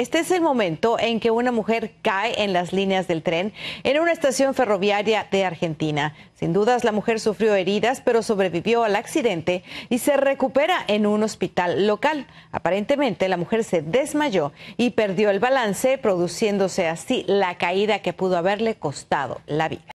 Este es el momento en que una mujer cae en las líneas del tren en una estación ferroviaria de Argentina. Sin dudas, la mujer sufrió heridas, pero sobrevivió al accidente y se recupera en un hospital local. Aparentemente, la mujer se desmayó y perdió el balance, produciéndose así la caída que pudo haberle costado la vida.